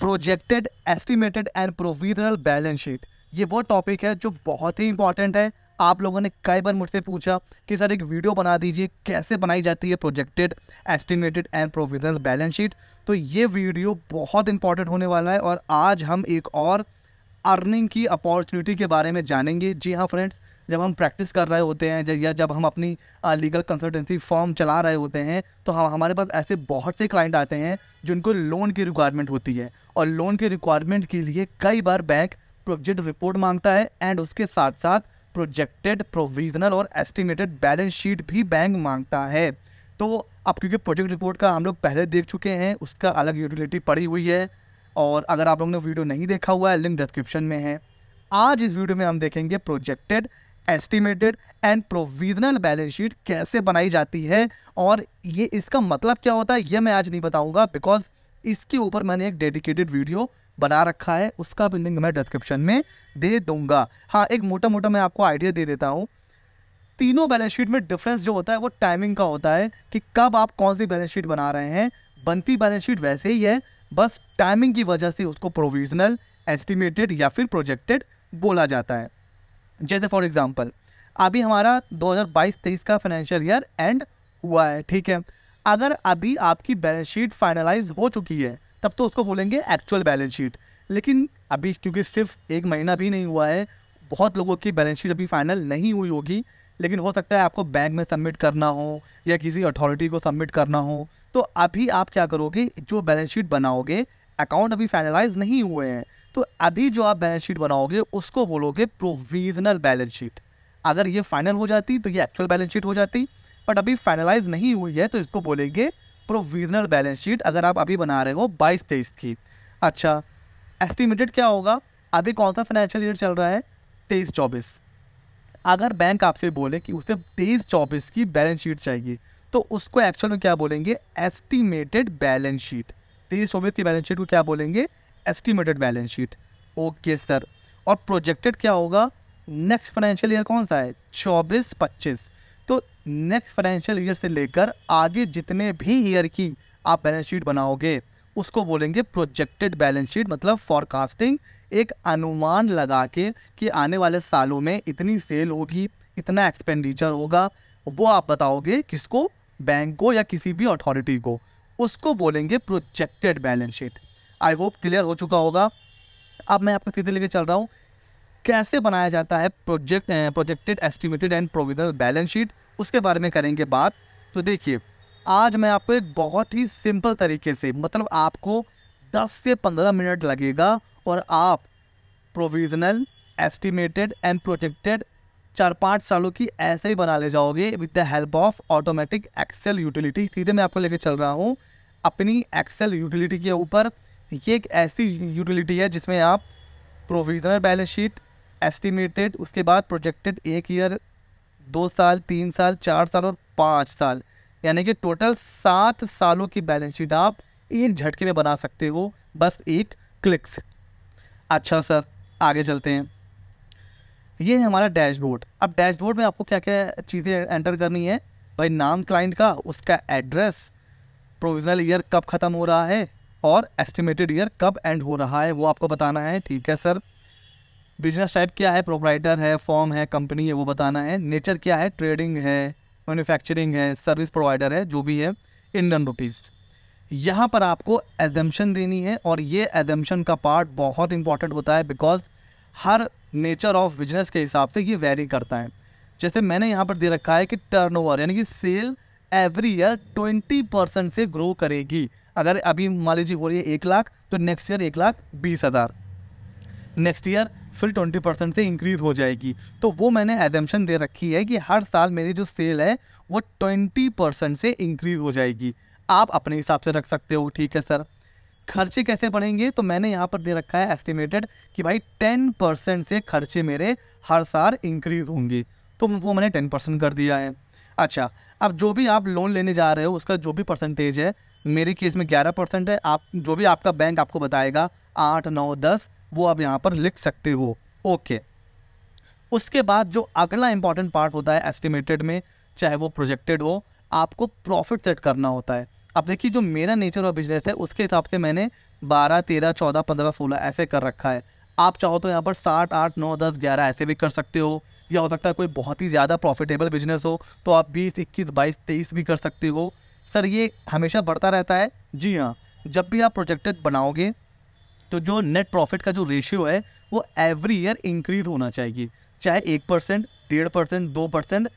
Projected estimated and provisional balance sheet ये वो topic है जो बहुत ही इंपॉर्टेंट है आप लोगों ने कई बार मुझसे पूछा कि सर एक वीडियो बना दीजिए कैसे बनाई जाती है projected estimated and provisional balance sheet तो ये वीडियो बहुत इंपॉर्टेंट होने वाला है और आज हम एक और अर्निंग की अपॉर्चुनिटी के बारे में जानेंगे जी हाँ फ्रेंड्स जब हम प्रैक्टिस कर रहे होते हैं या जब हम अपनी लीगल कंसल्टेंसी फॉर्म चला रहे होते हैं तो हम हमारे पास ऐसे बहुत से क्लाइंट आते हैं जिनको लोन की रिक्वायरमेंट होती है और लोन की रिक्वायरमेंट के लिए कई बार बैंक प्रोजेक्ट रिपोर्ट मांगता है एंड उसके साथ साथ प्रोजेक्टेड प्रोविजनल और एस्टिमेटेड बैलेंस शीट भी बैंक मांगता है तो अब क्योंकि प्रोजेक्ट रिपोर्ट का हम लोग पहले देख चुके हैं उसका अलग यूटिलिटी पड़ी हुई है और अगर आप लोगों ने वीडियो नहीं देखा हुआ है लिंक डिस्क्रिप्शन में है आज इस वीडियो में हम देखेंगे projected estimated and provisional balance sheet कैसे बनाई जाती है और ये इसका मतलब क्या होता है ये मैं आज नहीं बताऊंगा बिकॉज इसके ऊपर मैंने एक डेडिकेटेड वीडियो बना रखा है उसका भी लिंक मैं डिस्क्रिप्शन में दे दूंगा हाँ एक मोटा मोटा मैं आपको आइडिया दे देता हूँ तीनों बैलेंस शीट में डिफरेंस जो होता है वो टाइमिंग का होता है कि कब आप कौन सी बैलेंस शीट बना रहे हैं बनती बैलेंस शीट वैसे ही है बस टाइमिंग की वजह से उसको प्रोविजनल एस्टिमेटेड या फिर प्रोजेक्टेड बोला जाता है जैसे फॉर एग्ज़ाम्पल अभी हमारा 2022-23 का फाइनेंशियल ईयर एंड हुआ है ठीक है अगर अभी आपकी बैलेंस शीट फाइनलाइज हो चुकी है तब तो उसको बोलेंगे एक्चुअल बैलेंस शीट लेकिन अभी क्योंकि सिर्फ एक महीना भी नहीं हुआ है बहुत लोगों की बैलेंस शीट अभी फाइनल नहीं हुई होगी लेकिन हो सकता है आपको बैंक में सबमिट करना हो या किसी अथॉरिटी को सबमिट करना हो तो अभी आप क्या करोगे जो बैलेंस शीट बनाओगे अकाउंट अभी फाइनलाइज नहीं हुए हैं तो अभी जो आप बैलेंस शीट बनाओगे उसको बोलोगे प्रोविजनल बैलेंस शीट अगर ये फाइनल हो जाती तो ये एक्चुअल बैलेंस शीट हो जाती बट अभी फाइनलाइज नहीं हुई है तो इसको बोलेंगे प्रोविजनल बैलेंस शीट अगर आप अभी बना रहे हो बाईस तेईस की अच्छा एस्टिमेटेड क्या होगा अभी कौन सा फाइनेंशियल ईयर चल रहा है तेईस चौबीस अगर बैंक आपसे बोले कि उसे तेईस चौबीस की बैलेंस शीट चाहिए तो उसको एक्चुअल में क्या बोलेंगे एस्टिमेटेड बैलेंस शीट तेईस चौबीस की बैलेंस शीट को क्या बोलेंगे estimated balance sheet okay sir और प्रोजेक्टेड क्या होगा नेक्स्ट फाइनेंशियल ईयर कौन सा है चौबीस पच्चीस तो नेक्स्ट फाइनेंशियल ईयर से लेकर आगे जितने भी ईयर की आप बैलेंस शीट बनाओगे उसको बोलेंगे प्रोजेक्टेड बैलेंस शीट मतलब फॉरकास्टिंग एक अनुमान लगा के कि आने वाले सालों में इतनी सेल होगी इतना एक्सपेंडिचर होगा वो आप बताओगे किसको बैंक को या किसी भी अथॉरिटी को उसको बोलेंगे projected balance sheet I hope clear हो चुका होगा अब मैं आपको सीधे लेके चल रहा हूँ कैसे बनाया जाता है project projected estimated and provisional balance sheet उसके बारे में करेंगे बात तो देखिए आज मैं आपको एक बहुत ही सिंपल तरीके से मतलब आपको 10 से 15 मिनट लगेगा और आप प्रोविजनल एस्टिमेटेड एंड प्रोजेक्टेड चार पाँच सालों की ऐसे ही बना ले जाओगे with the help of automatic Excel utility सीधे मैं आपको लेके चल रहा हूँ अपनी एक्सेल यूटिलिटी के ऊपर ये एक ऐसी यूटिलिटी है जिसमें आप प्रोविजनल बैलेंस शीट एस्टिमेटेड उसके बाद प्रोजेक्टेड एक ईयर दो साल तीन साल चार साल और पाँच साल यानी कि टोटल सात सालों की बैलेंस शीट आप एक झटके में बना सकते हो बस एक क्लिक से अच्छा सर आगे चलते हैं ये है हमारा डैशबोर्ड अब डैशबोर्ड में आपको क्या क्या चीज़ें एंटर करनी है भाई नाम क्लाइंट का उसका एड्रेस प्रोविजनल ईयर कब ख़त्म हो रहा है और एस्टिमेटेड ईयर कब एंड हो रहा है वो आपको बताना है ठीक है सर बिजनेस टाइप क्या है प्रोपराइटर है फॉर्म है कंपनी है वो बताना है नेचर क्या है ट्रेडिंग है मैन्युफैक्चरिंग है सर्विस प्रोवाइडर है जो भी है इंडियन रुपीज़ यहाँ पर आपको एजम्पन देनी है और ये एजम्पन का पार्ट बहुत इंपॉर्टेंट होता है बिकॉज हर नेचर ऑफ बिजनेस के हिसाब से ये वेरी करता है जैसे मैंने यहाँ पर दे रखा है कि टर्नओवर यानी कि sale every year twenty percent से ग्रो करेगी अगर अभी मान लीजिए हो रही है एक लाख तो नेक्स्ट ईयर एक लाख बीस हज़ार नेक्स्ट ईयर फिर ट्वेंटी परसेंट से इंक्रीज़ हो जाएगी तो वो मैंने एजम्पन दे रखी है कि हर साल मेरी जो सेल है वो ट्वेंटी परसेंट से इंक्रीज़ हो जाएगी आप अपने हिसाब से रख सकते हो ठीक है सर खर्चे कैसे बढ़ेंगे तो मैंने यहाँ पर दे रखा है एस्टिमेटेड कि भाई टेन परसेंट से खर्चे मेरे हर साल इंक्रीज़ होंगे तो वो मैंने टेन परसेंट कर दिया है अच्छा अब जो भी आप लोन लेने जा रहे हो उसका जो भी परसेंटेज है मेरी केस में ग्यारह परसेंट है आप जो भी आपका बैंक आपको बताएगा आठ नौ दस वो आप यहाँ पर लिख सकते हो ओके उसके बाद जो अगला इंपॉर्टेंट पार्ट होता है एस्टिमेटेड में चाहे वो प्रोजेक्टेड हो आपको प्रॉफिट सेट करना होता है अब देखिए जो मेरा नेचर ऑफ बिजनेस है उसके हिसाब से मैंने बारह तेरह चौदह पंद्रह सोलह ऐसे कर रखा है आप चाहो तो यहाँ पर सात आठ नौ दस ग्यारह ऐसे भी कर सकते हो या हो सकता है कोई बहुत ही ज़्यादा प्रॉफिटेबल बिजनेस हो तो आप बीस इक्कीस बाईस तेईस भी कर सकते हो सर ये हमेशा बढ़ता रहता है जी हाँ जब भी आप प्रोजेक्टेड बनाओगे तो जो नेट प्रॉफिट का जो रेशियो है वो एवरी ईयर इंक्रीज होना चाहिए चाहे एक परसेंट डेढ़ परसेंट दो परसेंट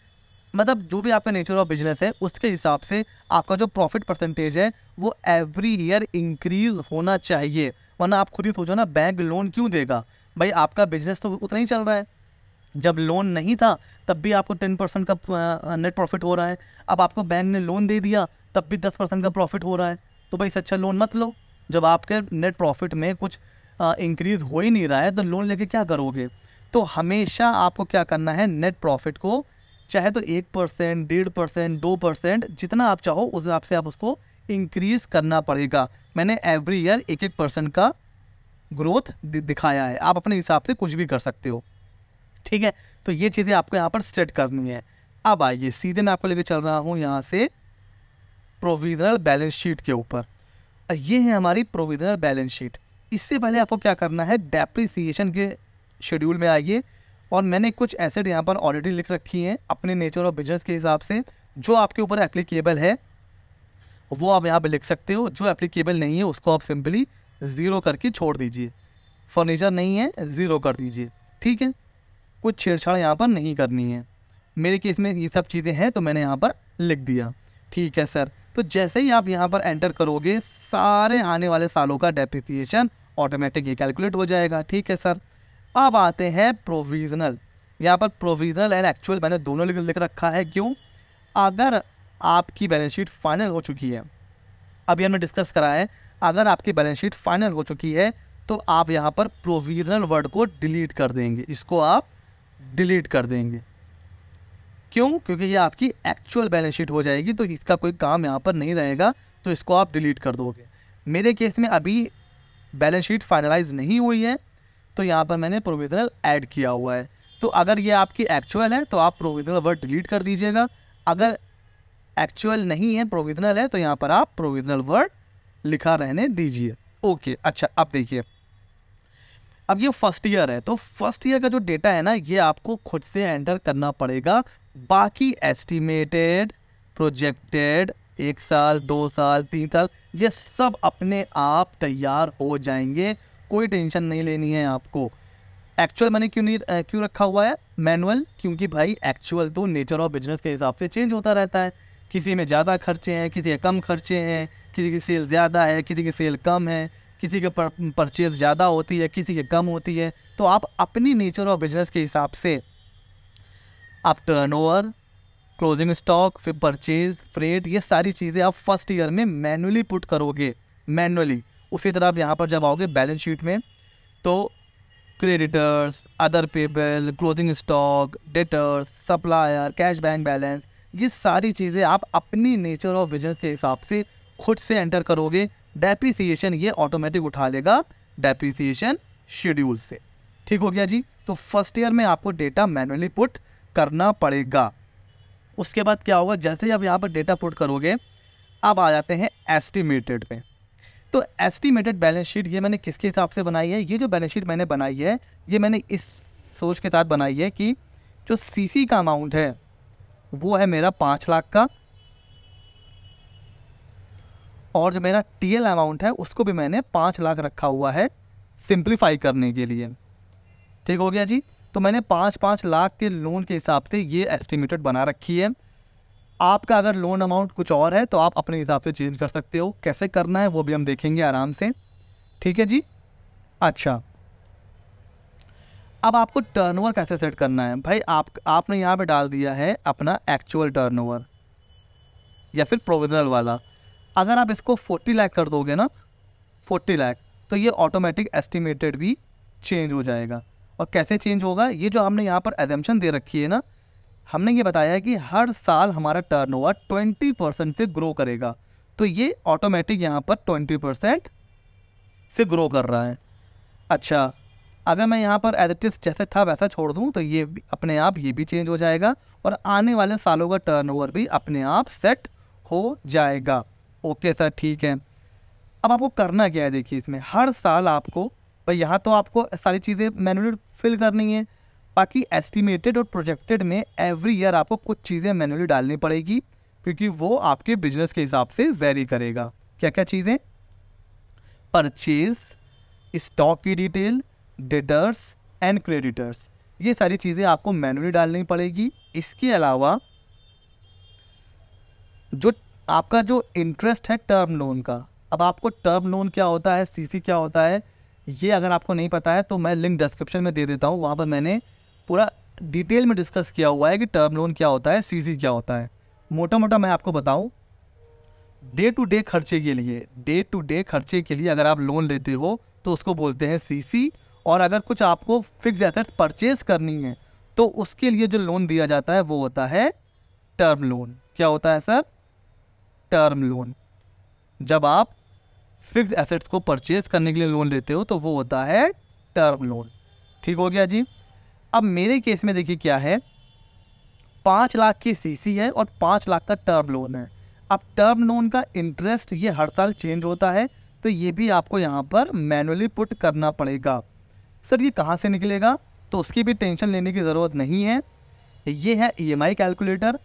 मतलब जो भी आपका नेचर ऑफ बिजनेस है उसके हिसाब से आपका जो प्रॉफिट परसेंटेज है वो एवरी ईयर इंक्रीज होना चाहिए वरना आप खुद ही सोचो ना बैंक लोन क्यों देगा भाई आपका बिजनेस तो उतना ही चल रहा है जब लोन नहीं था तब भी आपको टेन परसेंट का नेट प्रॉफिट हो रहा है अब आपको बैंक ने लोन दे दिया तब भी दस परसेंट का प्रॉफिट हो रहा है तो भाई सच्चा लोन मत लो जब आपके नेट प्रॉफिट में कुछ इंक्रीज हो ही नहीं रहा है तो लोन लेके क्या करोगे तो हमेशा आपको क्या करना है नेट प्रॉफिट को चाहे तो एक परसेंट डेढ़ परसेंट दो परसेंट जितना आप चाहो उस हिसाब से आप उसको इंक्रीज़ करना पड़ेगा मैंने एवरी ईयर एक एक परसेंट का ग्रोथ दिखाया है आप अपने हिसाब से कुछ भी कर सकते हो ठीक है तो ये चीज़ें आपको यहाँ पर सेट करनी है अब आइए सीधे मैं आपको लेकर चल रहा हूँ यहाँ से प्रोविजनल बैलेंस शीट के ऊपर ये है हमारी प्रोविजनल बैलेंस शीट इससे पहले आपको क्या करना है डेप्रिसिएशन के शेड्यूल में आइए और मैंने कुछ एसेट यहाँ पर ऑलरेडी लिख रखी हैं अपने नेचर और बिजनेस के हिसाब से जो आपके ऊपर एप्लीकेबल है वो आप यहाँ पर लिख सकते हो जो एप्लीकेबल नहीं है उसको आप सिंपली ज़ीरो करके छोड़ दीजिए फर्नीचर नहीं है ज़ीरो कर दीजिए ठीक है कुछ छेड़छाड़ यहाँ पर नहीं करनी है मेरे केस में ये सब चीज़ें हैं तो मैंने यहाँ पर लिख दिया ठीक है सर तो जैसे ही आप यहाँ पर एंटर करोगे सारे आने वाले सालों का डेप्रिसिएशन ऑटोमेटिक ये कैलकुलेट हो जाएगा ठीक है सर अब आते हैं प्रोविजनल यहाँ पर प्रोविजनल एंड एक्चुअल मैंने दोनों लिख रखा है क्यों अगर आपकी बैलेंस शीट फाइनल हो चुकी है अभी हमने डिस्कस करा है अगर आपकी बैलेंस शीट फाइनल हो चुकी है तो आप यहाँ पर प्रोविजनल वर्ड को डिलीट कर देंगे इसको आप डिलीट कर देंगे क्यों क्योंकि ये आपकी एक्चुअल बैलेंस शीट हो जाएगी तो इसका कोई काम यहाँ पर नहीं रहेगा तो इसको आप डिलीट कर दोगे मेरे केस में अभी बैलेंस शीट फाइनलाइज नहीं हुई है तो यहाँ पर मैंने प्रोविजनल ऐड किया हुआ है तो अगर ये आपकी एक्चुअल है तो आप प्रोविजनल वर्ड डिलीट कर दीजिएगा अगर एक्चुअल नहीं है प्रोविजनल है तो यहाँ पर आप प्रोविजनल वर्ड लिखा रहने दीजिए ओके अच्छा अब देखिए अब ये फर्स्ट ईयर है तो फर्स्ट ईयर का जो डेटा है ना ये आपको खुद से एंटर करना पड़ेगा बाकी एस्टिमेटेड प्रोजेक्टेड एक साल दो साल तीन साल ये सब अपने आप तैयार हो जाएंगे कोई टेंशन नहीं लेनी है आपको एक्चुअल मैंने क्यों नहीं क्यों रखा हुआ है मैनुअल क्योंकि भाई एक्चुअल तो नेचर ऑफ बिजनेस के हिसाब से चेंज होता रहता है किसी में ज़्यादा खर्चे हैं किसी में कम खर्चे हैं किसी की सेल ज़्यादा है किसी की सेल कम है किसी के परचेज ज़्यादा होती है किसी के कम होती है तो आप अपनी नेचर और बिजनेस के हिसाब से आप टर्नओवर क्लोजिंग स्टॉक फिर परचेज फ्रेट ये सारी चीज़ें आप फर्स्ट ईयर में मैनुअली पुट करोगे मैनुअली उसी तरह आप यहाँ पर जब आओगे बैलेंस शीट में तो creditors other payable closing stock debtors supplier cash bank balance ये सारी चीज़ें आप अपनी नेचर ऑफ बिजनेस के हिसाब से खुद से एंटर करोगे डेप्रीसिएशन ये ऑटोमेटिक उठा लेगा डेप्रीसीशन शेड्यूल से ठीक हो गया जी तो फर्स्ट ईयर में आपको डेटा मैनुअली पुट करना पड़ेगा उसके बाद क्या होगा जैसे ही आप यहाँ पर डेटा पुट करोगे अब आ जाते हैं एस्टिमेटेड पे तो एस्टिमेटेड बैलेंस शीट ये मैंने किसके हिसाब से बनाई है ये जो बैलेंस शीट मैंने बनाई है ये मैंने इस सोच के साथ बनाई है कि जो सीसी का अमाउंट है वो है मेरा पाँच लाख का और जो मेरा टी एल अमाउंट है उसको भी मैंने पाँच लाख रखा हुआ है सिंप्लीफाई करने के लिए ठीक हो गया जी तो मैंने पाँच पाँच लाख के लोन के हिसाब से ये एस्टिमेटेड बना रखी है आपका अगर लोन अमाउंट कुछ और है तो आप अपने हिसाब से चेंज कर सकते हो कैसे करना है वो भी हम देखेंगे आराम से ठीक है जी अच्छा अब आपको टर्नओवर कैसे सेट करना है भाई आप आपने यहाँ पे डाल दिया है अपना एक्चुअल टर्नओवर या फिर प्रोविजनल वाला अगर आप इसको फोर्टी लाख कर दोगे ना फोर्टी लाख तो ये ऑटोमेटिक एस्टिमेटेड भी चेंज हो जाएगा और कैसे चेंज होगा ये जो हमने यहाँ पर एजम्पन दे रखी है ना हमने ये बताया है कि हर साल हमारा टर्न ओवर ट्वेंटी परसेंट से ग्रो करेगा तो ये ऑटोमेटिक यहाँ पर ट्वेंटी परसेंट से ग्रो कर रहा है अच्छा अगर मैं यहाँ पर एडिटिस जैसे था वैसा छोड़ दूँ तो ये अपने आप ये भी चेंज हो जाएगा और आने वाले सालों का टर्नओवर भी अपने आप सेट हो जाएगा ओके सर ठीक है अब आपको करना क्या है देखिए इसमें हर साल आपको पर यहाँ तो आपको सारी चीज़ें मैनुअली फिल करनी है बाकी एस्टिमेटेड और प्रोजेक्टेड में एवरी ईयर आपको कुछ चीज़ें मैनुअली डालनी पड़ेगी क्योंकि वो आपके बिजनेस के हिसाब से वेरी करेगा क्या क्या चीज़ें परचेज स्टॉक की डिटेल डेटर्स एंड क्रेडिटर्स ये सारी चीज़ें आपको मैनुअली डालनी पड़ेगी इसके अलावा जो आपका जो इंटरेस्ट है टर्म लोन का अब आपको टर्म लोन क्या होता है सी क्या होता है ये अगर आपको नहीं पता है तो मैं लिंक डिस्क्रिप्शन में दे देता हूँ वहाँ पर मैंने पूरा डिटेल में डिस्कस किया हुआ है कि टर्म लोन क्या होता है सी क्या होता है मोटा मोटा मैं आपको बताऊँ डे टू डे खर्चे के लिए डे टू डे खर्चे के लिए अगर आप लोन लेते हो तो उसको बोलते हैं सी और अगर कुछ आपको फिक्स एसेट्स परचेज करनी है तो उसके लिए जो लोन दिया जाता है वो होता है टर्म लोन क्या होता है सर टर्म लोन जब आप फिक्स एसेट्स को परचेज करने के लिए लोन लेते हो तो वो होता है टर्म लोन ठीक हो गया जी अब मेरे केस में देखिए क्या है पाँच लाख की सीसी है और पाँच लाख का टर्म लोन है अब टर्म लोन का इंटरेस्ट ये हर साल चेंज होता है तो ये भी आपको यहाँ पर मैनुअली पुट करना पड़ेगा सर ये कहाँ से निकलेगा तो उसकी भी टेंशन लेने की ज़रूरत नहीं है ये है ईएमआई e कैलकुलेटर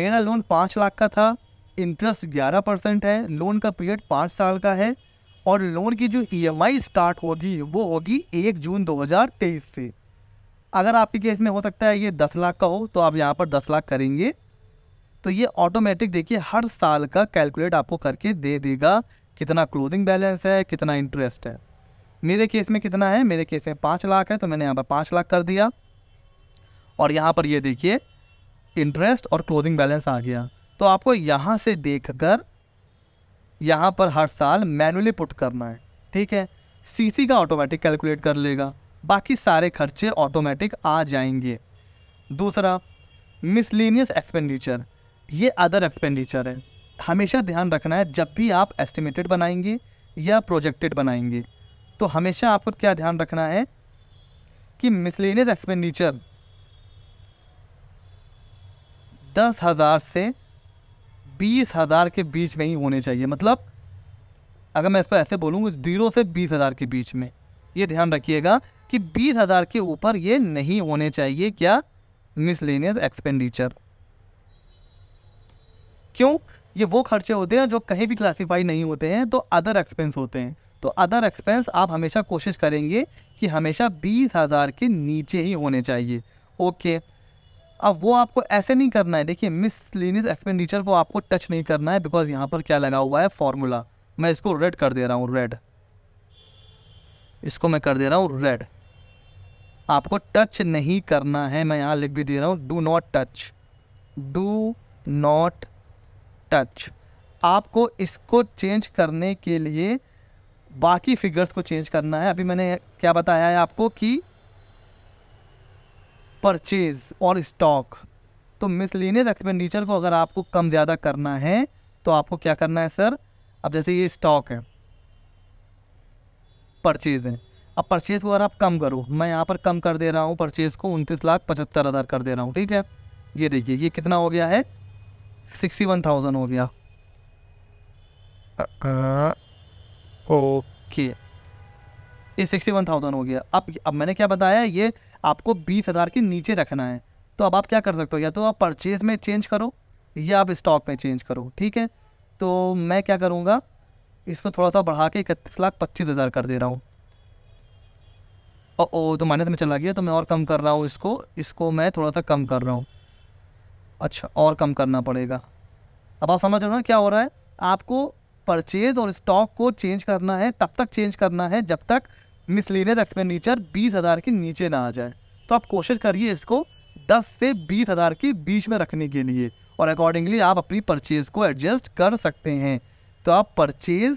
मेरा लोन पाँच लाख का था इंटरेस्ट ग्यारह परसेंट है लोन का पीरियड पाँच साल का है और लोन की जो ईएमआई e स्टार्ट होगी वो होगी एक जून 2023 से अगर आपके केस में हो सकता है ये दस लाख का हो तो आप यहाँ पर दस लाख करेंगे तो ये ऑटोमेटिक देखिए हर साल का कैलकुलेट आपको करके दे देगा कितना क्लोजिंग बैलेंस है कितना इंटरेस्ट है मेरे केस में कितना है मेरे केस में पाँच लाख है तो मैंने यहाँ पर पाँच लाख कर दिया और यहाँ पर ये देखिए इंटरेस्ट और क्लोजिंग बैलेंस आ गया तो आपको यहाँ से देख कर यहाँ पर हर साल मैनुअली पुट करना है ठीक है सीसी का ऑटोमेटिक कैलकुलेट कर लेगा बाकी सारे खर्चे ऑटोमेटिक आ जाएंगे दूसरा मिसलिनियस एक्सपेंडिचर ये अदर एक्सपेंडिचर है हमेशा ध्यान रखना है जब भी आप एस्टिमेटेड बनाएंगे या प्रोजेक्टेड बनाएंगे तो हमेशा आपको क्या ध्यान रखना है कि मिसलिनियस एक्सपेंडिचर दस हज़ार से बीस हज़ार के बीच में ही होने चाहिए मतलब अगर मैं इसको ऐसे बोलूँ जीरो से बीस हज़ार के बीच में ये ध्यान रखिएगा कि बीस हज़ार के ऊपर ये नहीं होने चाहिए क्या मिसलेनियस एक्सपेंडिचर क्यों ये वो खर्चे होते हैं जो कहीं भी क्लासीफाई नहीं होते हैं तो अदर एक्सपेंस होते हैं तो अदर एक्सपेंस आप हमेशा कोशिश करेंगे कि हमेशा बीस हज़ार के नीचे ही होने चाहिए ओके okay. अब वो आपको ऐसे नहीं करना है देखिए मिसलिनियस एक्सपेंडिचर को आपको टच नहीं करना है बिकॉज यहाँ पर क्या लगा हुआ है फॉर्मूला मैं इसको रेड कर दे रहा हूँ रेड इसको मैं कर दे रहा हूँ रेड आपको टच नहीं करना है मैं यहाँ लिख भी दे रहा हूँ do not touch do not touch आपको इसको चेंज करने के लिए बाकी फिगर्स को चेंज करना है अभी मैंने क्या बताया है आपको कि परचेज और स्टॉक तो मिसलिनियस एक्सपेंडिचर को अगर आपको कम ज़्यादा करना है तो आपको क्या करना है सर अब जैसे ये स्टॉक है परचेज़ है अब परचेज़ को अगर आप कम करो मैं यहाँ पर कम कर दे रहा हूँ परचेज़ को उनतीस लाख पचहत्तर हज़ार कर दे रहा हूँ ठीक है ये देखिए ये कितना हो गया है सिक्सटी वन थाउजेंड हो गया ओके okay. ये सिक्सटी वन थाउजेंड हो गया अब अब मैंने क्या बताया ये आपको बीस हज़ार के नीचे रखना है तो अब आप क्या कर सकते हो या तो आप परचेज में चेंज करो या आप स्टॉक में चेंज करो ठीक है तो मैं क्या करूँगा इसको थोड़ा सा बढ़ा के इकतीस लाख पच्चीस हज़ार कर दे रहा हूँ ओ तो माइनस में चला गया तो मैं और कम कर रहा हूँ इसको इसको मैं थोड़ा सा कम कर रहा हूँ अच्छा और कम करना पड़ेगा अब आप समझ रहे हो ना क्या हो रहा है आपको परचेज और स्टॉक को चेंज करना है तब तक चेंज करना है जब तक मिसलिनियस एक्सपेंडिचर बीस हज़ार के नीचे ना आ जाए तो आप कोशिश करिए इसको दस से बीस हज़ार के बीच में रखने के लिए और अकॉर्डिंगली आप अपनी परचेज़ को एडजस्ट कर सकते हैं तो आप परचेज़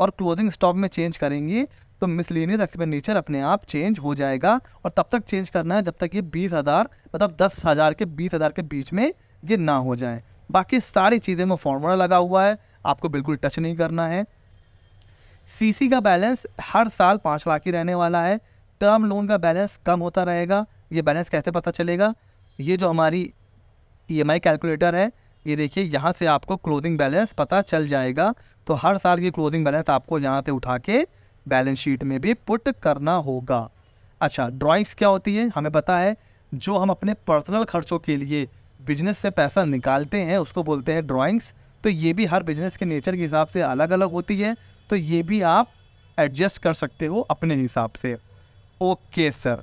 और क्लोजिंग स्टॉक में चेंज करेंगे तो मिसलिनियस एक्सपेंडिचर अपने आप चेंज हो जाएगा और तब तक चेंज करना है जब तक ये बीस हज़ार मतलब दस हज़ार के बीस हज़ार के बीच में ये ना हो जाए बाकी सारी चीज़ें में फॉर्मूला लगा हुआ है आपको बिल्कुल टच नहीं करना है सीसी का बैलेंस हर साल पाँच लाख ही रहने वाला है टर्म लोन का बैलेंस कम होता रहेगा ये बैलेंस कैसे पता चलेगा ये जो हमारी ई e कैलकुलेटर है ये देखिए यहाँ से आपको क्लोजिंग बैलेंस पता चल जाएगा तो हर साल ये क्लोजिंग बैलेंस आपको यहाँ से उठा के बैलेंस शीट में भी पुट करना होगा अच्छा ड्राइंग्स क्या होती है हमें पता है जो हम अपने पर्सनल खर्चों के लिए बिजनेस से पैसा निकालते हैं उसको बोलते हैं ड्राइंग्स तो ये भी हर बिजनेस के नेचर के हिसाब से अलग अलग होती है तो ये भी आप एडजस्ट कर सकते हो अपने हिसाब से ओके सर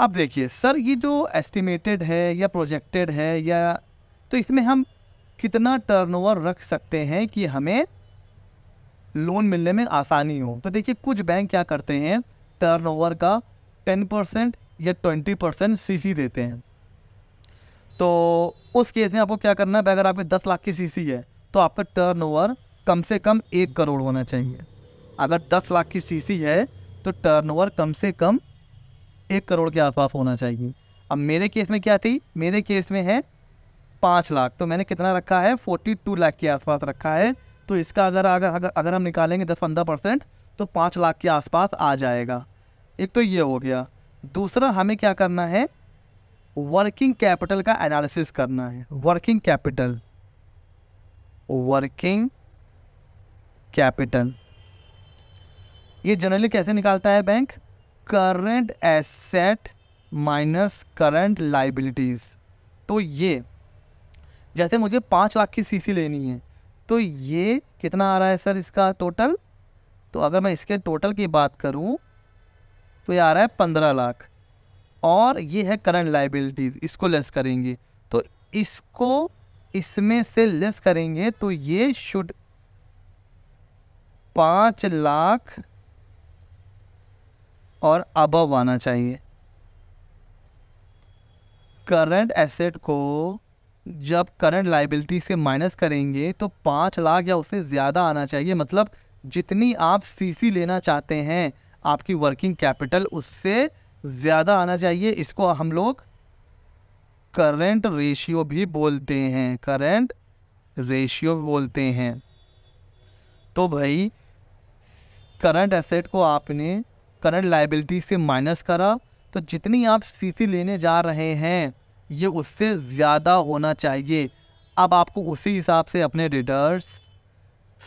अब देखिए सर ये जो एस्टिमेटेड है या प्रोजेक्टेड है या तो इसमें हम कितना टर्नओवर रख सकते हैं कि हमें लोन मिलने में आसानी हो तो देखिए कुछ बैंक क्या करते हैं टर्नओवर का टेन परसेंट या ट्वेंटी परसेंट सी देते हैं तो उस केस में आपको क्या करना है अगर आपके दस लाख की सी है तो आपका टर्नओवर कम से कम एक करोड़ होना चाहिए अगर दस लाख की सीसी है तो टर्नओवर कम से कम एक करोड़ के आसपास होना चाहिए अब मेरे केस में क्या थी मेरे केस में है पाँच लाख तो मैंने कितना रखा है फोर्टी टू लाख के आसपास रखा है तो इसका अगर अगर अगर, अगर हम निकालेंगे दस पंद्रह परसेंट तो पाँच लाख के आसपास आ जाएगा एक तो ये हो गया दूसरा हमें क्या करना है वर्किंग कैपिटल का एनालिसिस करना है वर्किंग कैपिटल वर्किंग कैपिटल ये जनरली कैसे निकालता है bank current asset minus current liabilities तो ये जैसे मुझे पाँच लाख की सीसी लेनी है तो ये कितना आ रहा है सर इसका टोटल तो अगर मैं इसके टोटल की बात करूँ तो ये आ रहा है पंद्रह लाख और ये है करंट लाइबिलिटीज़ इसको लेस करेंगे तो इसको इसमें से लेस करेंगे तो ये शुड पाँच लाख और अबव आना चाहिए करंट एसेट को जब करंट लाइबिलिटी से माइनस करेंगे तो पाँच लाख या उससे ज़्यादा आना चाहिए मतलब जितनी आप सीसी लेना चाहते हैं आपकी वर्किंग कैपिटल उससे ज़्यादा आना चाहिए इसको हम लोग करंट रेशियो भी बोलते हैं करंट रेशियो बोलते हैं तो भाई करंट एसेट को आपने करंट लाइबिलिटी से माइनस करा तो जितनी आप सीसी लेने जा रहे हैं ये उससे ज़्यादा होना चाहिए अब आपको उसी हिसाब से अपने रिटर्स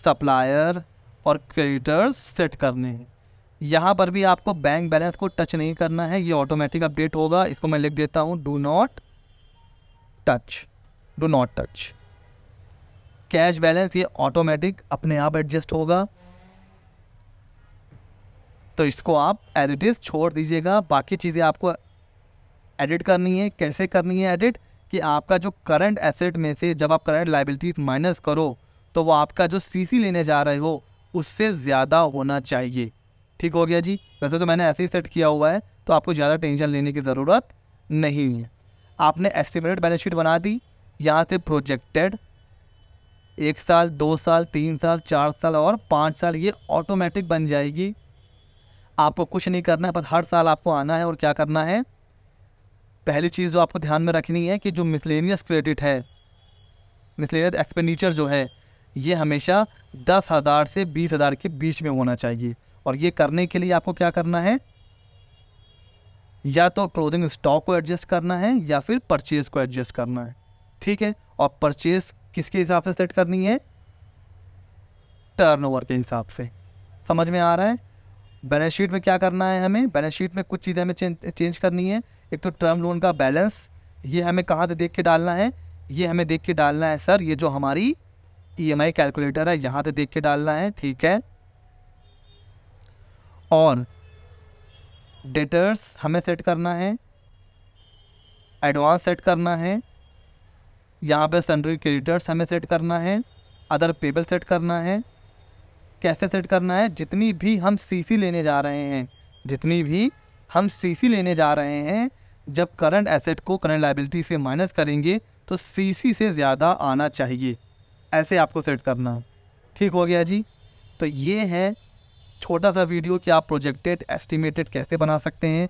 सप्लायर और क्रेडिटर्स सेट करने हैं यहाँ पर भी आपको बैंक बैलेंस को टच नहीं करना है ये ऑटोमेटिक अपडेट होगा इसको मैं लिख देता हूँ do not touch do not touch cash balance ये ऑटोमेटिक अपने आप एडजस्ट होगा तो इसको आप एज इट इज़ छोड़ दीजिएगा बाकी चीज़ें आपको एडिट करनी है कैसे करनी है एडिट कि आपका जो करंट एसेट में से जब आप करंट लाइबिलिटीज़ माइनस करो तो वो आपका जो सी लेने जा रहे हो उससे ज़्यादा होना चाहिए ठीक हो गया जी वैसे तो मैंने ऐसे ही सेट किया हुआ है तो आपको ज़्यादा टेंशन लेने की ज़रूरत नहीं है आपने एस्टिमेटेड बैलेंस शीट बना दी यहाँ से प्रोजेक्टेड एक साल दो साल तीन साल चार साल और पाँच साल ये ऑटोमेटिक बन जाएगी आपको कुछ नहीं करना है बस हर साल आपको आना है और क्या करना है पहली चीज़ जो आपको ध्यान में रखनी है कि जो मिसलेनियस क्रेडिट है मिसलेनियस एक्सपेंडिचर जो है ये हमेशा दस हज़ार से बीस हज़ार के बीच में होना चाहिए और ये करने के लिए आपको क्या करना है या तो क्लोथिंग स्टॉक को एडजस्ट करना है या फिर परचेज़ को एडजस्ट करना है ठीक है और परचेज़ किसके हिसाब से सेट करनी है टर्नओवर के हिसाब से समझ में आ रहा है बैलेंस शीट में क्या करना है हमें बैलेंस शीट में कुछ चीज़ें हमें चेंज करनी है एक तो टर्म लोन का बैलेंस ये हमें कहाँ से देख के डालना है ये हमें देख के डालना है सर ये जो हमारी ई e कैलकुलेटर है यहाँ से देख के डालना है ठीक है और डेटर्स हमें सेट करना है एडवांस सेट करना है यहाँ पे सन्ड्री क्रेडिटर्स हमें सेट करना है अदर पेबल सेट करना है कैसे सेट करना है जितनी भी हम सीसी लेने जा रहे हैं जितनी भी हम सीसी लेने जा रहे हैं जब करंट एसेट को करंट लाइबिलिटी से माइनस करेंगे तो सीसी से ज़्यादा आना चाहिए ऐसे आपको सेट करना ठीक हो गया जी तो ये है छोटा सा वीडियो कि आप प्रोजेक्टेड एस्टिमेटेड कैसे बना सकते हैं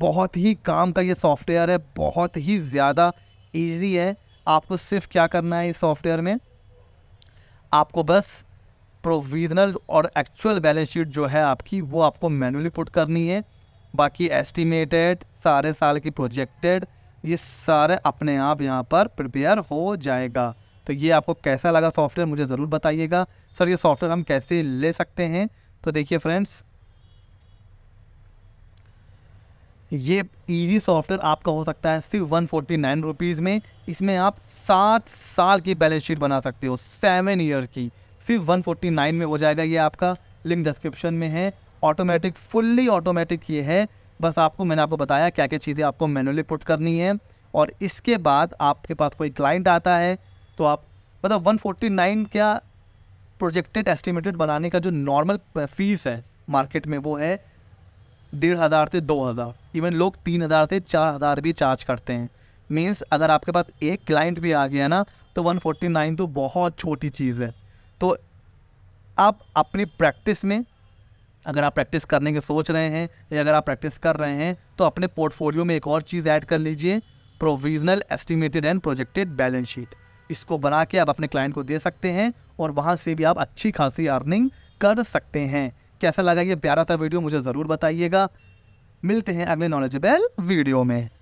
बहुत ही काम का ये सॉफ्टवेयर है बहुत ही ज़्यादा इजी है आपको सिर्फ क्या करना है इस सॉफ्टवेयर में आपको बस प्रोविजनल और एक्चुअल बैलेंस शीट जो है आपकी वो आपको मैनुअली पुट करनी है बाकी एस्टिमेटेड सारे साल की प्रोजेक्टेड ये सारे अपने आप यहाँ पर प्रिपेयर हो जाएगा तो ये आपको कैसा लगा सॉफ्टवेयर मुझे ज़रूर बताइएगा सर ये सॉफ्टवेयर हम कैसे ले सकते हैं तो देखिए फ्रेंड्स ये इजी सॉफ्टवेयर आपका हो सकता है सिर्फ वन फोर्टी नाइन रुपीज़ में इसमें आप सात साल की बैलेंस शीट बना सकते हो सेवन ईयर की सिर्फ नाइन में हो जाएगा ये आपका लिंक डिस्क्रिप्शन में है ऑटोमेटिक फुल्ली ऑटोमेटिक ये है बस आपको मैंने आपको बताया क्या क्या चीज़ें आपको मैनुअली पुट करनी है और इसके बाद आपके पास कोई क्लाइंट आता है तो आप मतलब 149 क्या प्रोजेक्टेड एस्टिमेटेड बनाने का जो नॉर्मल फीस है मार्केट में वो है डेढ़ हज़ार से दो हज़ार इवन लोग तीन हज़ार से चार हज़ार भी चार्ज करते हैं मीन्स अगर आपके पास एक क्लाइंट भी आ गया ना तो 149 तो बहुत छोटी चीज़ है तो आप अपनी प्रैक्टिस में अगर आप प्रैक्टिस करने के सोच रहे हैं या अगर आप प्रैक्टिस कर रहे हैं तो अपने पोर्टफोलियो में एक और चीज़ ऐड कर लीजिए provisional estimated and projected balance sheet इसको बना के आप अपने क्लाइंट को दे सकते हैं और वहाँ से भी आप अच्छी खासी अर्निंग कर सकते हैं कैसा लगा ये प्यारा था वीडियो मुझे ज़रूर बताइएगा मिलते हैं अगले नॉलेजेबल वीडियो में